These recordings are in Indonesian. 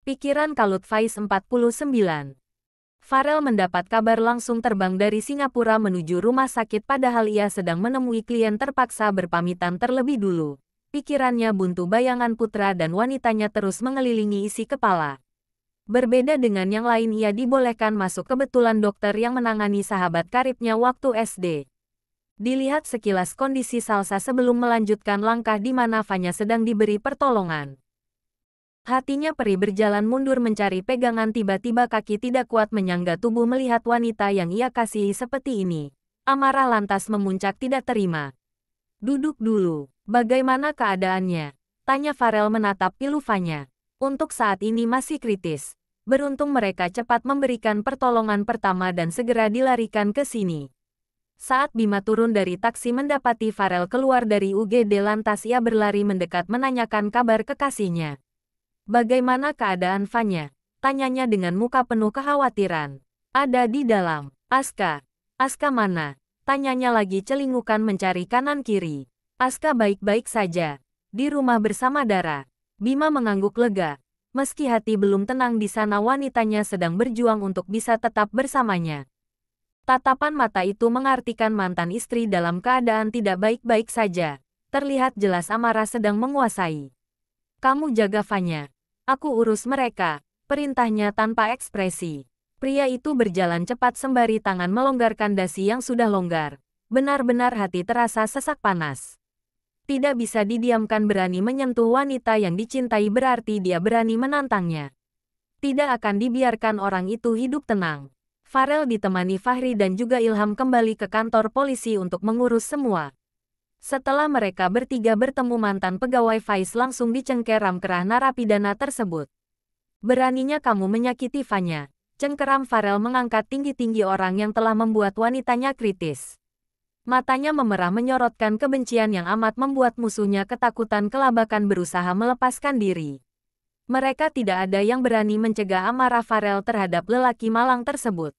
Pikiran Kalut Faiz 49. Farel mendapat kabar langsung terbang dari Singapura menuju rumah sakit padahal ia sedang menemui klien terpaksa berpamitan terlebih dulu. Pikirannya buntu bayangan putra dan wanitanya terus mengelilingi isi kepala. Berbeda dengan yang lain ia dibolehkan masuk kebetulan dokter yang menangani sahabat karibnya waktu SD. Dilihat sekilas kondisi Salsa sebelum melanjutkan langkah di mana Fanya sedang diberi pertolongan. Hatinya perih berjalan mundur mencari pegangan tiba-tiba kaki tidak kuat menyangga tubuh melihat wanita yang ia kasihi seperti ini. Amarah lantas memuncak tidak terima. Duduk dulu, bagaimana keadaannya? Tanya Farel menatap pilufanya. Untuk saat ini masih kritis. Beruntung mereka cepat memberikan pertolongan pertama dan segera dilarikan ke sini. Saat Bima turun dari taksi mendapati Farel keluar dari UGD lantas ia berlari mendekat menanyakan kabar kekasihnya. Bagaimana keadaan Vanya? Tanyanya dengan muka penuh kekhawatiran. Ada di dalam. Aska. Aska mana? Tanyanya lagi celingukan mencari kanan-kiri. Aska baik-baik saja. Di rumah bersama Dara. Bima mengangguk lega. Meski hati belum tenang di sana wanitanya sedang berjuang untuk bisa tetap bersamanya. Tatapan mata itu mengartikan mantan istri dalam keadaan tidak baik-baik saja. Terlihat jelas amarah sedang menguasai. Kamu jaga Fanya. Aku urus mereka, perintahnya tanpa ekspresi. Pria itu berjalan cepat sembari tangan melonggarkan dasi yang sudah longgar. Benar-benar hati terasa sesak panas. Tidak bisa didiamkan berani menyentuh wanita yang dicintai berarti dia berani menantangnya. Tidak akan dibiarkan orang itu hidup tenang. Farel ditemani Fahri dan juga Ilham kembali ke kantor polisi untuk mengurus semua. Setelah mereka bertiga bertemu mantan pegawai Faiz langsung dicengkeram kerah narapidana tersebut. Beraninya kamu menyakiti Fanya. Cengkeram Farel mengangkat tinggi-tinggi orang yang telah membuat wanitanya kritis. Matanya memerah menyorotkan kebencian yang amat membuat musuhnya ketakutan kelabakan berusaha melepaskan diri. Mereka tidak ada yang berani mencegah amarah Farel terhadap lelaki malang tersebut.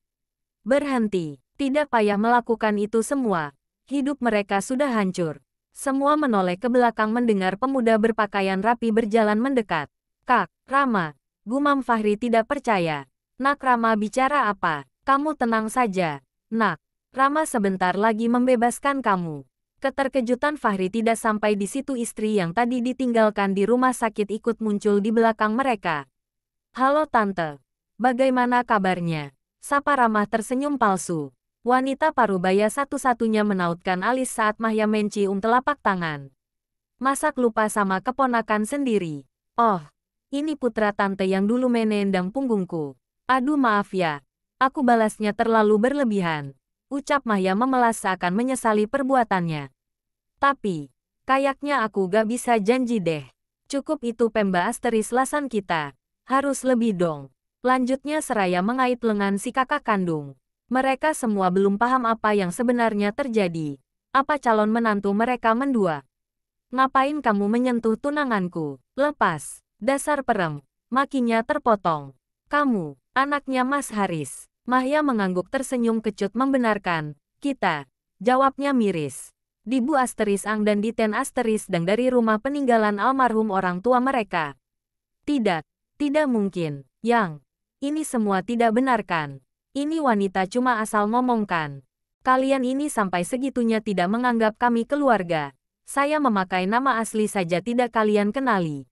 Berhenti, tidak payah melakukan itu semua. Hidup mereka sudah hancur. Semua menoleh ke belakang mendengar pemuda berpakaian rapi berjalan mendekat. Kak, Rama, gumam Fahri tidak percaya. Nak Rama bicara apa? Kamu tenang saja. Nak, Rama sebentar lagi membebaskan kamu. Keterkejutan Fahri tidak sampai di situ istri yang tadi ditinggalkan di rumah sakit ikut muncul di belakang mereka. Halo Tante, bagaimana kabarnya? Sapa Rama tersenyum palsu. Wanita parubaya satu-satunya menautkan alis saat Mahya mencium telapak tangan. Masak lupa sama keponakan sendiri. Oh, ini putra tante yang dulu menendang punggungku. Aduh maaf ya, aku balasnya terlalu berlebihan. Ucap Mahya memelas seakan menyesali perbuatannya. Tapi, kayaknya aku gak bisa janji deh. Cukup itu pemba asteris lasan kita. Harus lebih dong. Lanjutnya seraya mengait lengan si kakak kandung. Mereka semua belum paham apa yang sebenarnya terjadi. Apa calon menantu mereka mendua? Ngapain kamu menyentuh tunanganku? Lepas, dasar perem. Makinya terpotong. Kamu, anaknya Mas Haris. Mahya mengangguk tersenyum kecut membenarkan. Kita, jawabnya miris. Di Asteris Ang dan di Ten Asteris Dang dari rumah peninggalan almarhum orang tua mereka. Tidak, tidak mungkin. Yang, ini semua tidak benarkan. Ini wanita cuma asal ngomongkan. Kalian ini sampai segitunya tidak menganggap kami keluarga. Saya memakai nama asli saja tidak kalian kenali.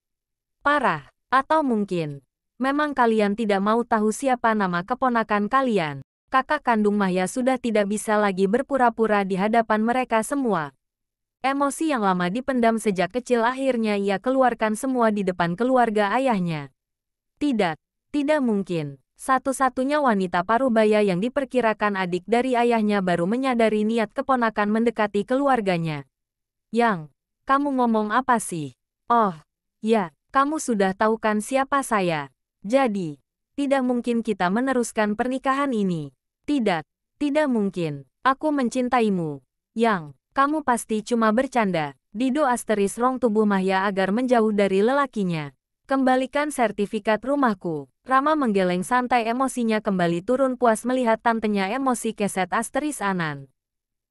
Parah, atau mungkin. Memang kalian tidak mau tahu siapa nama keponakan kalian. Kakak kandung Mahya sudah tidak bisa lagi berpura-pura di hadapan mereka semua. Emosi yang lama dipendam sejak kecil akhirnya ia keluarkan semua di depan keluarga ayahnya. Tidak, tidak mungkin. Satu-satunya wanita parubaya yang diperkirakan adik dari ayahnya baru menyadari niat keponakan mendekati keluarganya. Yang, kamu ngomong apa sih? Oh, ya, kamu sudah tahu kan siapa saya. Jadi, tidak mungkin kita meneruskan pernikahan ini. Tidak, tidak mungkin. Aku mencintaimu. Yang, kamu pasti cuma bercanda. Dido asteris rong tubuh Mahya agar menjauh dari lelakinya. Kembalikan sertifikat rumahku. Rama menggeleng santai emosinya kembali turun puas melihat tantenya emosi keset asteris Anan.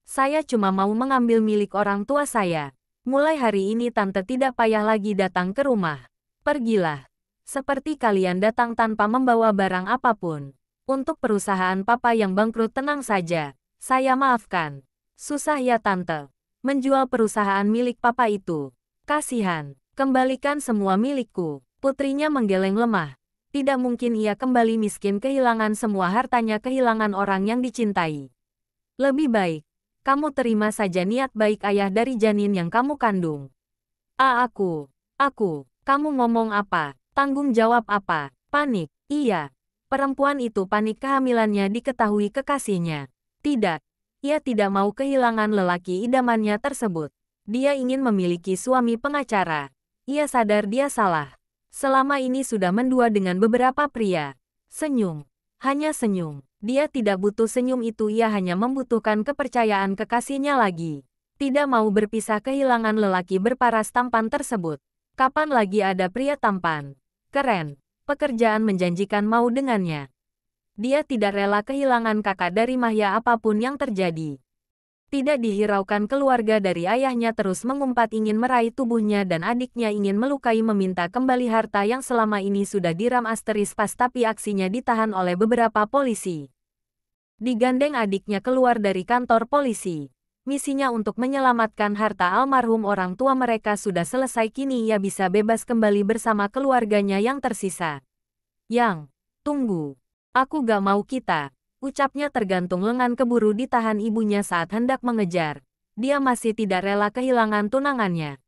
Saya cuma mau mengambil milik orang tua saya. Mulai hari ini tante tidak payah lagi datang ke rumah. Pergilah. Seperti kalian datang tanpa membawa barang apapun. Untuk perusahaan papa yang bangkrut tenang saja. Saya maafkan. Susah ya tante. Menjual perusahaan milik papa itu. Kasihan. Kembalikan semua milikku. Putrinya menggeleng lemah tidak mungkin ia kembali miskin kehilangan semua hartanya kehilangan orang yang dicintai. Lebih baik, kamu terima saja niat baik ayah dari janin yang kamu kandung. A aku, aku, kamu ngomong apa, tanggung jawab apa, panik, iya. Perempuan itu panik kehamilannya diketahui kekasihnya. Tidak, ia tidak mau kehilangan lelaki idamannya tersebut. Dia ingin memiliki suami pengacara. Ia sadar dia salah. Selama ini sudah mendua dengan beberapa pria. Senyum. Hanya senyum. Dia tidak butuh senyum itu ia hanya membutuhkan kepercayaan kekasihnya lagi. Tidak mau berpisah kehilangan lelaki berparas tampan tersebut. Kapan lagi ada pria tampan? Keren. Pekerjaan menjanjikan mau dengannya. Dia tidak rela kehilangan kakak dari Mahya apapun yang terjadi. Tidak dihiraukan keluarga dari ayahnya terus mengumpat ingin meraih tubuhnya dan adiknya ingin melukai meminta kembali harta yang selama ini sudah diram asteris pas tapi aksinya ditahan oleh beberapa polisi. Digandeng adiknya keluar dari kantor polisi. Misinya untuk menyelamatkan harta almarhum orang tua mereka sudah selesai kini ia bisa bebas kembali bersama keluarganya yang tersisa. Yang, tunggu. Aku gak mau kita Ucapnya tergantung lengan keburu ditahan ibunya saat hendak mengejar. Dia masih tidak rela kehilangan tunangannya.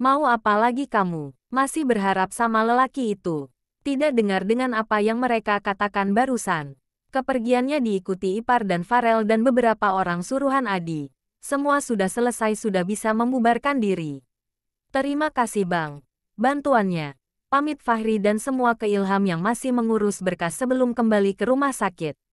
Mau apa lagi kamu? Masih berharap sama lelaki itu. Tidak dengar dengan apa yang mereka katakan barusan. Kepergiannya diikuti Ipar dan Farel dan beberapa orang suruhan Adi. Semua sudah selesai sudah bisa membubarkan diri. Terima kasih Bang. Bantuannya. Pamit Fahri dan semua keilham yang masih mengurus berkas sebelum kembali ke rumah sakit.